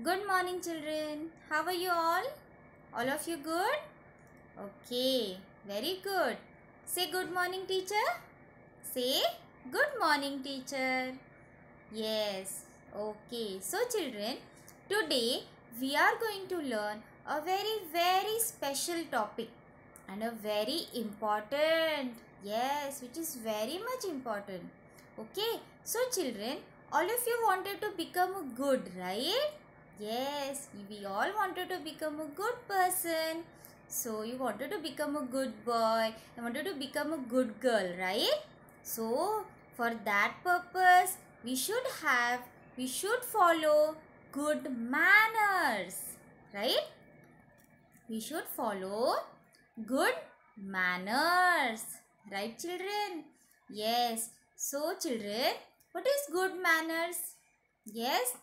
Good morning children. How are you all? All of you good? Okay. Very good. Say good morning teacher. Say good morning teacher. Yes. Okay. So children, today we are going to learn a very very special topic and a very important. Yes, which is very much important. Okay. So children, all of you wanted to become good, right? Yes, we all wanted to become a good person. So you wanted to become a good boy. You wanted to become a good girl, right? So for that purpose, we should have, we should follow good manners, right? We should follow good manners, right children? Yes. So children, what is good manners? Yes,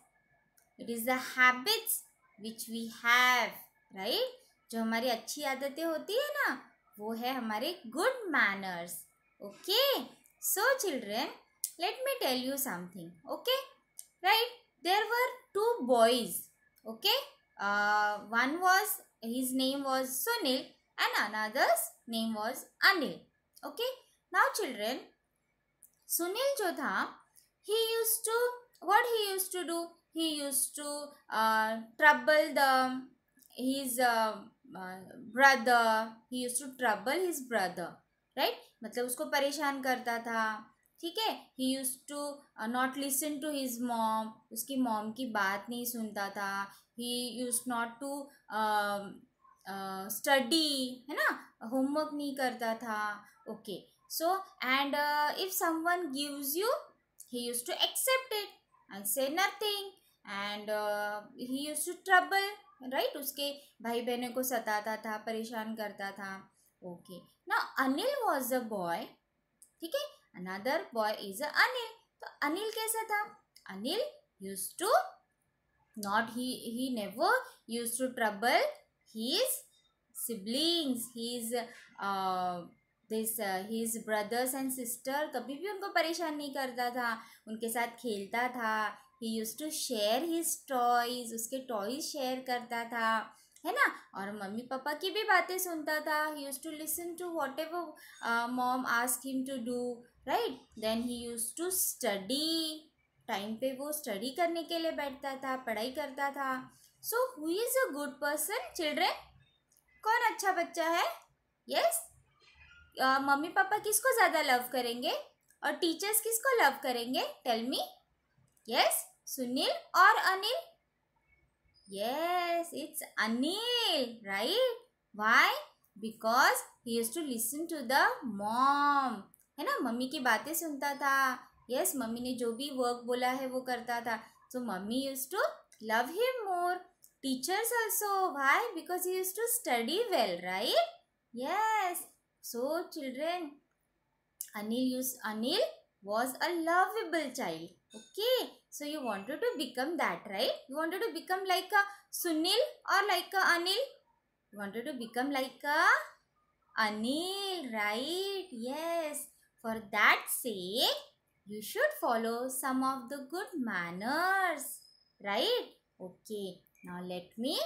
it is the habits which we have right जो हमारी अच्छी आदतें होती है ना वो है हमारे good manners okay so children let me tell you something okay right there were two boys okay one was his name was Sunil and another's name was Anil okay now children Sunil जो था, he used to what he used to do he used to uh, trouble the his uh, uh, brother he used to trouble his brother right मतलब उसको परेशान करता था ठीक है he used to not listen to his mom उसकी mom की बात नहीं सुनता था he used not to study है ना होमवर्क नहीं करता था okay so and if someone gives you he used to accept it I say nothing and he used to trouble right उसके भाई बहनों को सताता था परेशान करता था ओके ना अनिल वॉज अ बॉय ठीक है another boy is a Anil तो अनिल कैसा था Anil used to not he he never used to trouble his siblings his this is brothers and sister कभी भी उनको परेशान नहीं करता था उनके साथ खेलता था he used to share his toys उसके टॉयज शेयर करता था है ना और मम्मी पापा की भी बातें सुनता था he used to listen to whatever mom ask him to do right then he used to study time पे वो स्टडी करने के लिए बैठता था पढ़ाई करता था so who is a good person children कौन अच्छा बच्चा है yes yes? uh, mummy papa किसको ज़्यादा लव करेंगे और टीचर्स किसको लव करेंगे टेल मी यस सुनील और Anil yes it's Anil right why because he has to listen to the mom है ना मम्मी की बातें सुनता था यस yes, मम्मी ने जो भी वर्क बोला है वो करता था so mummy used to love him more teachers also why because he used to study well right yes so children Anil used Anil was a lovable child okay So you wanted to become that, right? You wanted to become like a Sunil or like a Anil? You wanted to become like a Anil, right? Yes. For that sake, you should follow some of the good manners, right? Okay. Now let me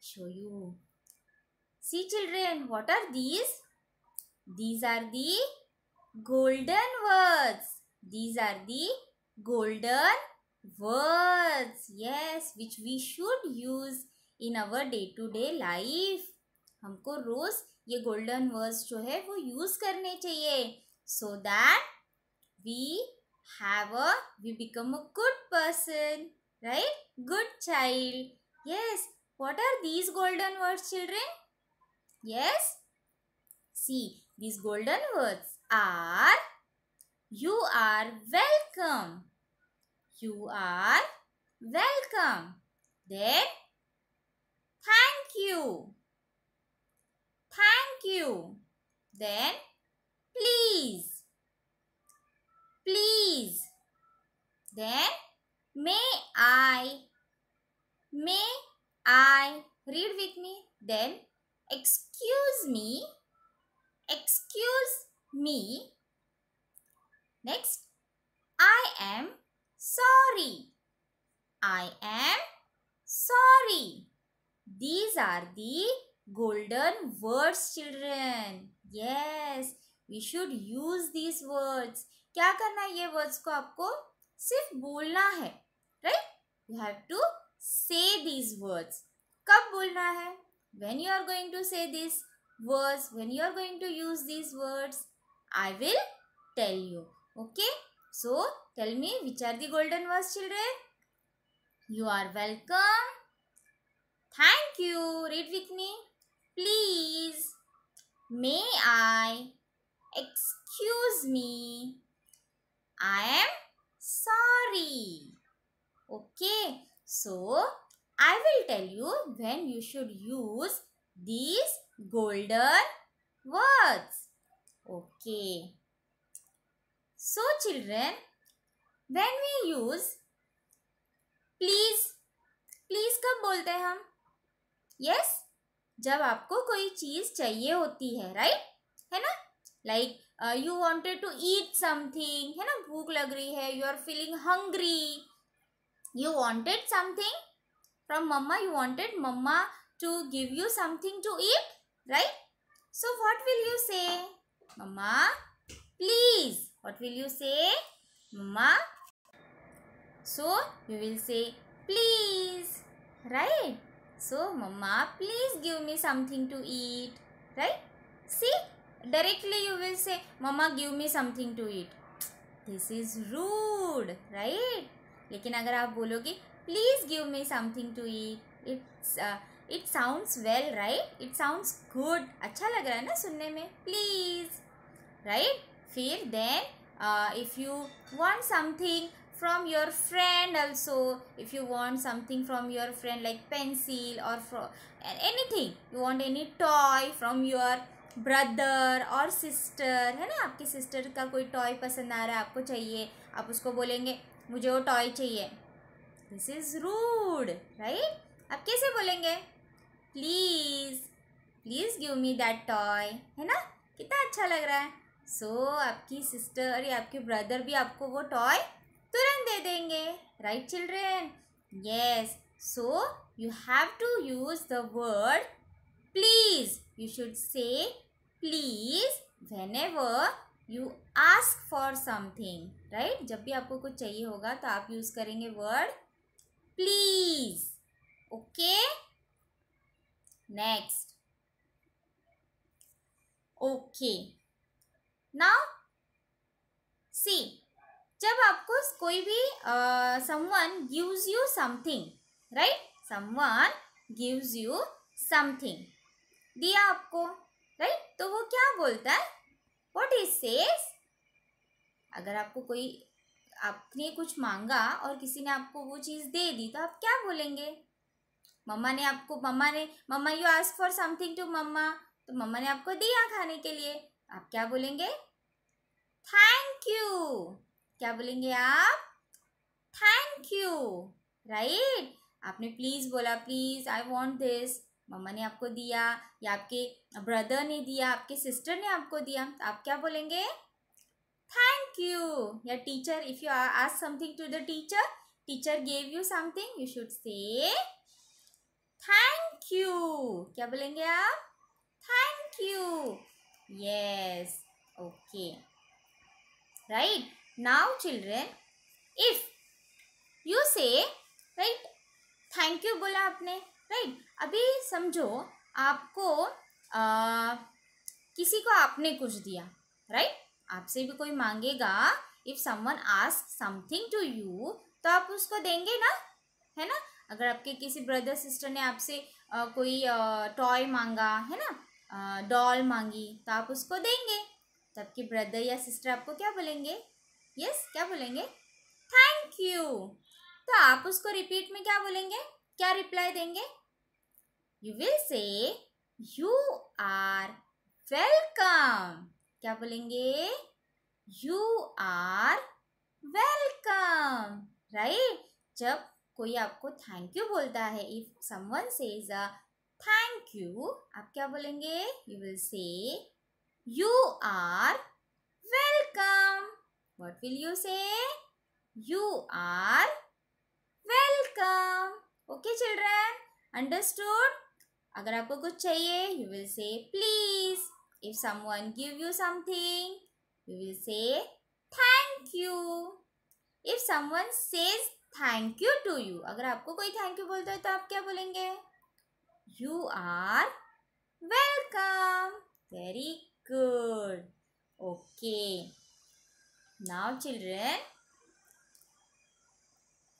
show you. See children, what are these? These are the golden words. These are the golden words yes which we should use in our day to day life हमको रोज ये golden words जो है वो use करने चाहिए so that we have a we become a good person right good child yes what are these golden words children yes see these golden words are you are welcome You are welcome. Then thank you. Thank you. Then please. Please. Then may I. May I. Read with me. Then excuse me. Excuse me. Next I am sorry. These are the golden words children. Yes, we should use these words. क्या करना है ये words को आपको सिर्फ बोलना है right? You have to say these words. कब बोलना है When you are going to say these words, when you are going to use these words, I will tell you. Okay? So, tell me which are the golden words children? You are welcome. Thank you. Read with me. Please. May I? Excuse me. I am sorry. Okay. So, I will tell you when you should use these golden words. Okay. So, children, when we use please please कब बोलते हैं हम yes yes, जब आपको कोई चीज चाहिए होती है राइट है ना like you wanted to eat something है ना भूख लग रही है you are feeling hungry you wanted something from mamma you wanted mamma to give you something to eat right so what will you say mamma please what will you say mamma So you will say please, right? So mama, please give me something to eat, right? See, directly you will say mama give me something to eat. This is rude, right? लेकिन अगर आप बोलोगे please give me something to eat it's it sounds well right it sounds good अच्छा लग रहा है ना सुनने में प्लीज़ राइट right? फिर uh, if you want something from your friend also if you want something from your friend like pencil or from anything you want any toy from your brother और sister है ना आपकी sister का कोई toy पसंद आ रहा है आपको चाहिए आप उसको बोलेंगे मुझे वो टॉय चाहिए दिस इज़ रूड राइट आप कैसे बोलेंगे please please give me that toy है ना कितना अच्छा लग रहा है सो so, आपकी सिस्टर या आपके ब्रदर भी आपको वो टॉय तुरंत दे देंगे right children yes so you have to use the word please you should say please whenever you ask for something right जब भी आपको कुछ चाहिए होगा तो आप यूज करेंगे word please okay next okay now see जब आपको कोई भी someone gives you something right someone gives you something दिया आपको राइट right? तो वो क्या बोलता है वॉट इज सेस अगर आपको कोई आपने कुछ मांगा और किसी ने आपको वो चीज़ दे दी तो आप क्या बोलेंगे मम्मा ने आपको मम्मा ने mamma you ask for something to mamma तो मम्मा ने आपको दिया खाने के लिए आप क्या बोलेंगे थैंक यू क्या बोलेंगे आप थैंक यू राइट आपने प्लीज़ बोला please I want this mamma ने आपको दिया या आपके ब्रदर ने दिया आपके सिस्टर ने आपको दिया तो आप क्या बोलेंगे थैंक यू या teacher if you ask something to the teacher teacher gave you something you should say thank you क्या बोलेंगे आप thank you yes okay right Now children, if you say, right, thank you बोला आपने right अभी समझो आपको kisi किसी को आपने कुछ दिया राइट आपसे भी कोई मांगेगा if someone ask something to you तो आप उसको देंगे ना है ना अगर आपके किसी ब्रदर सिस्टर ने आपसे कोई टॉय मांगा है ना डॉल मांगी तो आप उसको देंगे तब की ब्रदर या सिस्टर आपको क्या बोलेंगे यस क्या बोलेंगे थैंक यू तो आप उसको रिपीट में क्या बोलेंगे क्या रिप्लाई देंगे you will say you are welcome क्या बोलेंगे यू आर वेलकम राइट जब कोई आपको थैंक यू बोलता है if someone says a thank you आप क्या बोलेंगे you will say you are welcome What will you say? You are welcome. Okay children, understood? अगर आपको कुछ चाहिए you will say please if someone give you something you will say thank you if someone says thank you to you अगर आपको कोई thank you बोलता है तो आप क्या बोलेंगे you are welcome very good okay Now children,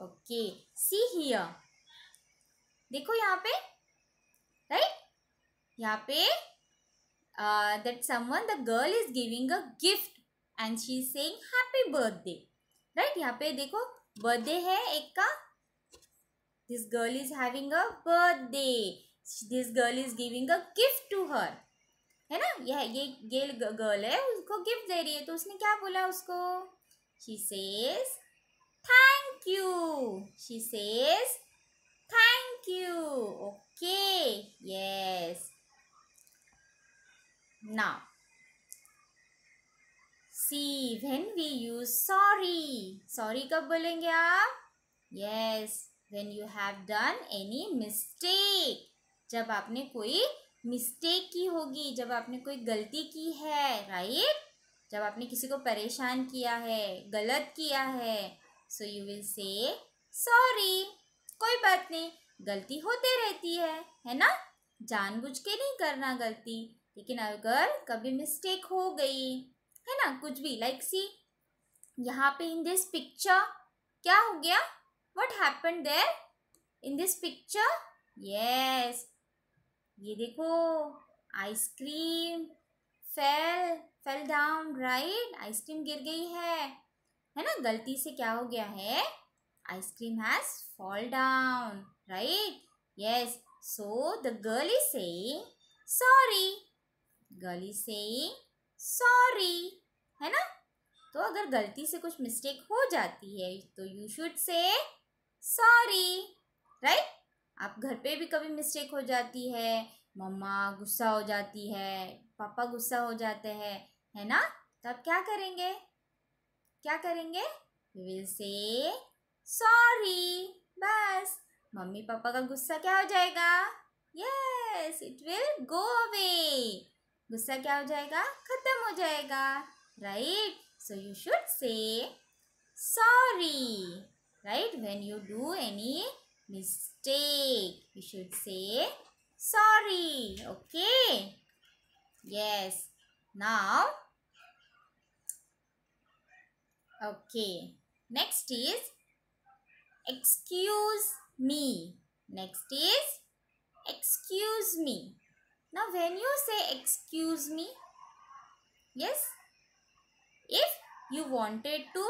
okay, see here. देखो यहाँ पे right? यहाँ पे uh, that someone the girl is giving a gift and she is saying happy birthday, right? यहाँ पे देखो birthday है एक का this girl is having a birthday. This girl is giving a gift to her. है ना यह ये ये गर्ल है उसको गिफ्ट दे रही है तो उसने क्या बोला उसको she says thank you she says thank you okay yes now see when we use sorry sorry कब बोलेंगे आप yes when you have done any mistake जब आपने कोई मिस्टेक की होगी जब आपने कोई गलती की है राइट जब आपने किसी को परेशान किया है गलत किया है so you will say sorry कोई बात नहीं गलती होते रहती है है ना जानबूझ के नहीं करना गलती लेकिन अगर कभी मिस्टेक हो गई है ना कुछ भी लाइक सी यहाँ पे इन दिस पिक्चर क्या हो गया what happen there in this picture yes ये देखो ice cream fell fell down right ice cream गिर गई है है ना गलती से क्या हो गया है ice cream has fall down right yes so the girl is say sorry girl is say sorry है ना तो अगर गलती से कुछ मिस्टेक हो जाती है तो you should say sorry right आप घर पे भी कभी मिस्टेक हो जाती है मम्मा गुस्सा हो जाती है पापा गुस्सा हो जाते हैं है ना तो आप क्या करेंगे क्या करेंगे यू विल से सॉरी बस मम्मी पापा का गुस्सा क्या हो जाएगा yes it will go away गुस्सा क्या हो जाएगा खत्म हो जाएगा right so you should say sorry right when you do any mistake. We should say sorry. Okay. Yes. Now. Okay. Next is excuse me. Next is excuse me. Now when you say excuse me, yes, if you wanted to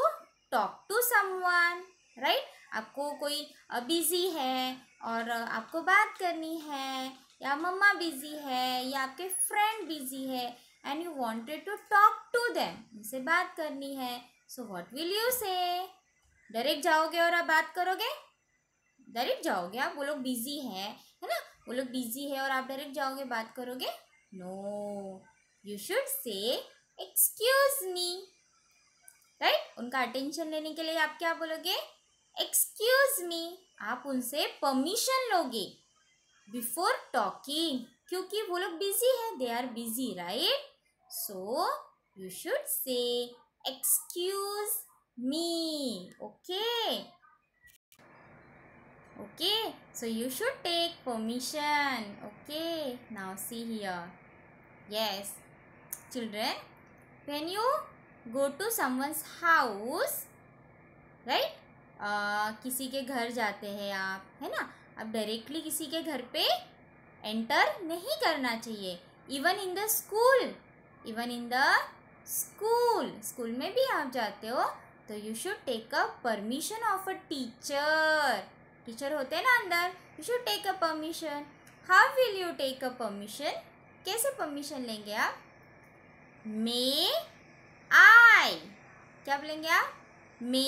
talk to someone, right? आपको कोई busy है और आपको बात करनी है या मम्मा busy है या आपके फ्रेंड बिज़ी है and you wanted to talk to them उनसे बात करनी है so what will you say direct जाओगे और आप बात करोगे डायरेक्ट जाओगे आप वो लोग बिज़ी है है ना वो लोग बिज़ी है और आप डायरेक्ट जाओगे बात करोगे no you should say excuse me right उनका अटेंशन लेने के लिए आप क्या बोलोगे एक्सक्यूज मी आप उनसे परमिशन लोगे बिफोर टॉकिंग क्योंकि वो लोग बिजी हैं they are busy right so you should say excuse me okay okay so you should take permission okay now see here yes children when you go to someone's house right ah, किसी के घर जाते हैं आप है ना अब directly किसी के घर पे एंटर नहीं करना चाहिए even in the school even in the school school में भी आप जाते हो तो you should take a permission of a teacher teacher होते हैं ना अंदर you should take a permission how will you take a permission कैसे परमिशन लेंगे आप मे आई क्या बोलेंगे आप may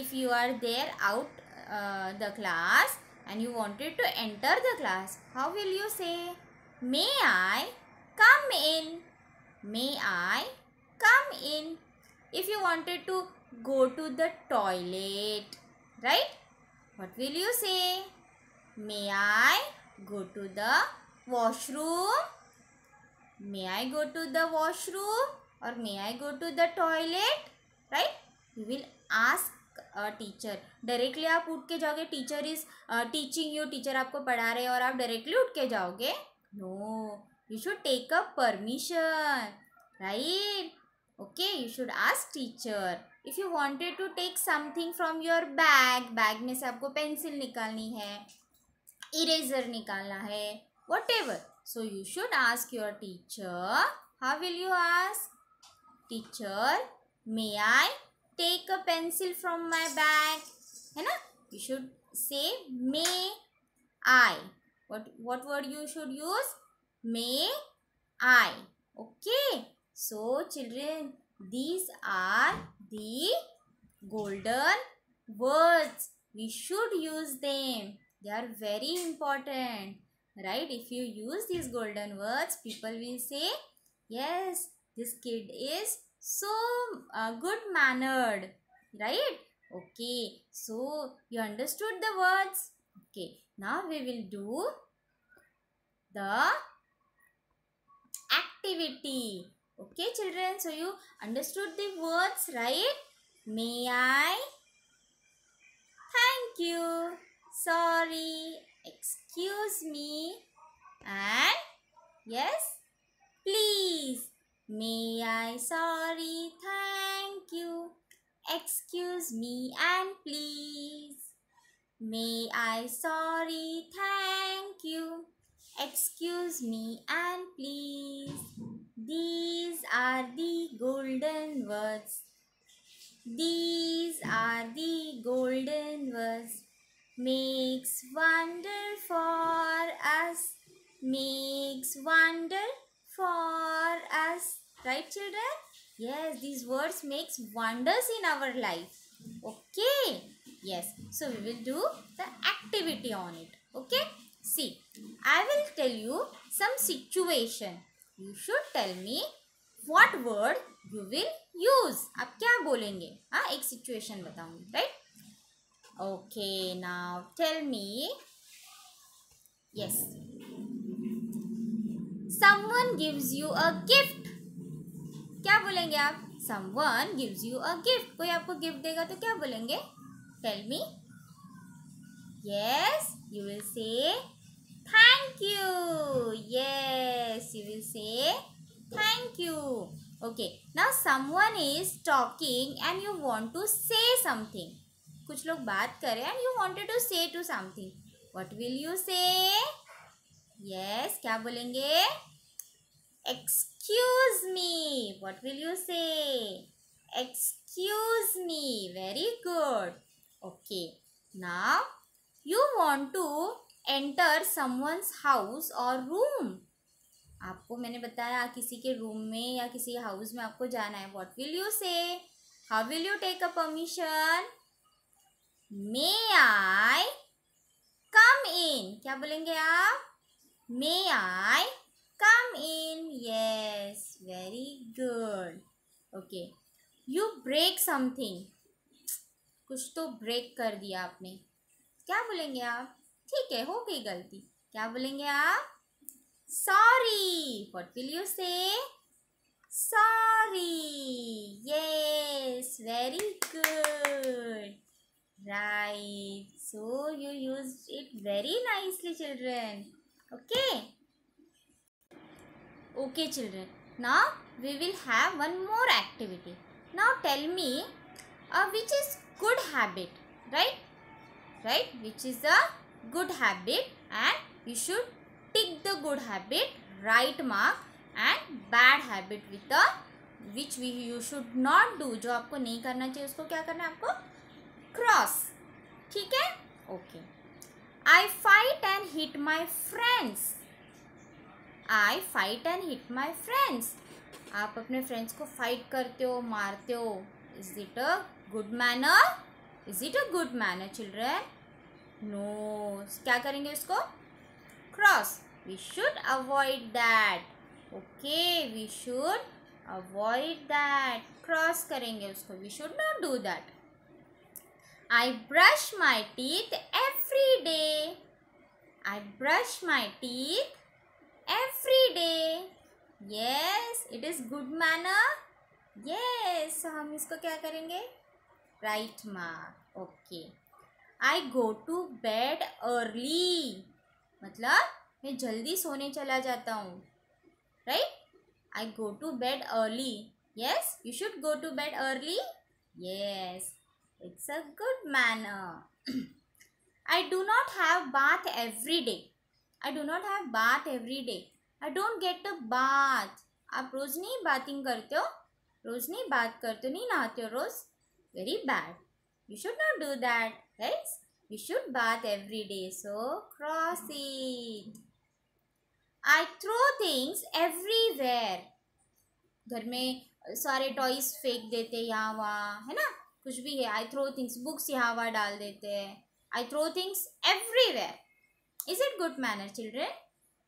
if you are there out uh, the class and you wanted to enter the class how will you say may i come in may i come in if you wanted to go to the toilet right what will you say may i go to the washroom may i go to the washroom or may i go to the toilet right you will ask teacher directly आप उठ के जाओगे teacher is teaching you teacher आपको पढ़ा रहे हैं और आप डायरेक्टली उठ के जाओगे no you should take up permission right okay you should ask teacher if you wanted to take something from your bag bag में से आपको पेंसिल निकालनी है इरेजर निकालना है whatever so you should ask your teacher how will you ask teacher may I take a pencil from my bag है ना you should say may I what what word you should use may I okay so children these are the golden words we should use them they are very important right if you use these golden words people will say yes this kid is so uh, good mannered right okay so you understood the words okay now we will do the activity okay children so you understood the words right may i thank you sorry excuse me and yes please May I sorry, thank you. Excuse me and please. May I sorry, thank you. Excuse me and please. These are the golden words. These are the golden words. Makes wonder for us. Makes wonder for us. Right children? Yes, these words makes wonders in our life. Okay? Yes. So we will do the activity on it. Okay? See, I will tell you some situation. You should tell me what word you will use. आप क्या बोलेंगे हाँ एक situation बताऊंगी right? Okay. Now tell me. Yes. Someone gives you a gift क्या बोलेंगे आप someone gives you a gift कोई आपको गिफ्ट देगा तो क्या बोलेंगे tell me yes you will say thank you yes you will say thank you okay ना someone is talking and you want to say something कुछ लोग बात करें and you wanted to say to something what will you say yes क्या बोलेंगे excuse me what will you say excuse me very good okay now you want to enter someone's house और room आपको मैंने बताया किसी के room में या किसी हाउस में आपको जाना है what will you say how will you take a permission may I come in क्या बोलेंगे आप May I come in? Yes, very good. Okay. You break something. कुछ तो ब्रेक कर दिया आपने क्या बोलेंगे आप ठीक है हो गई गलती क्या बोलेंगे आप sorry what will you say sorry yes very good right so you used it very nicely children Okay? Okay children. Now we will have one more activity. Now tell me uh, which is good habit. Right? Right? Which is a good habit and you should tick the good habit, right mark and bad habit with the which we you should not do जो आपको नहीं करना चाहिए उसको क्या करना है आपको क्रॉस ठीक है okay okay. I fight and hit my friends. I fight and hit my friends. आप अपने friends को fight करते हो, मारते हो. Is it a good manner? Is it a good manner, children? No. क्या करेंगे इसको? Cross. We should avoid that. Okay. We should avoid that. Cross करेंगे उसको. We should not do that. I brush my teeth every day. I brush my teeth every day. Yes, it is good manner. Yes, so hum isko kya karenge Right mark. Okay. I go to bed early. matlab main jaldi sone chala jata hu Right? I go to bed early. Yes, you should go to bed early. Yes, it's a good manner. I do not have bath every day. I do not have bath every day. I don't get a bath. आप रोज नहीं बातिंग करते हो रोज नहीं बात करते हो नहीं नहाते हो रोज very bad you should not do that right you should bath every day so cross it I throw things everywhere घर में uh, सारे टॉयज फेंक देते यहाँ वहाँ है ना कुछ भी है आई थ्रो थिंग्स बुक्स यहाँ वहाँ डाल देते हैं I throw things everywhere. Is it good manner, children?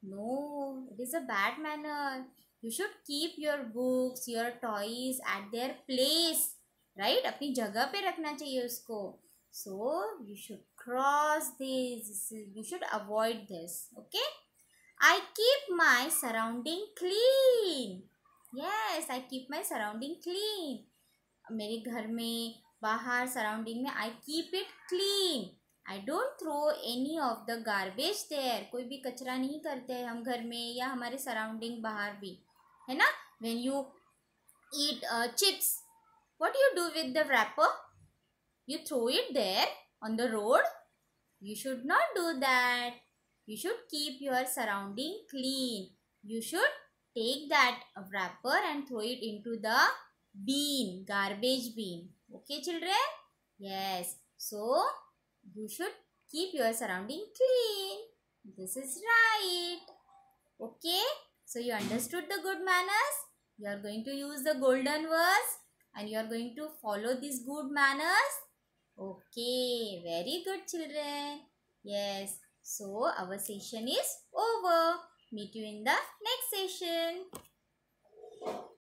No, it is a bad manner. You should keep your books, your toys at their place. Right? apni jagah pe rakhna chahiye usko so you should cross this you should avoid this okay i keep my surrounding clean yes i keep my surrounding clean mere ghar mein bahar surrounding mein i keep it clean I don't throw any of the garbage there कोई भी कचरा नहीं करते हैं हम घर में या हमारे सराउंडिंग बाहर भी है ना when you eat chips what you do with the wrapper you throw it there on the road you should not do that you should keep your surrounding clean you should take that wrapper and throw it into the bin garbage bin okay children yes so You should keep your surrounding clean. This is right. Okay. So you understood the good manners. You are going to use the golden words and you are going to follow these good manners. Okay. Very good children. Yes. So our session is over. Meet you in the next session.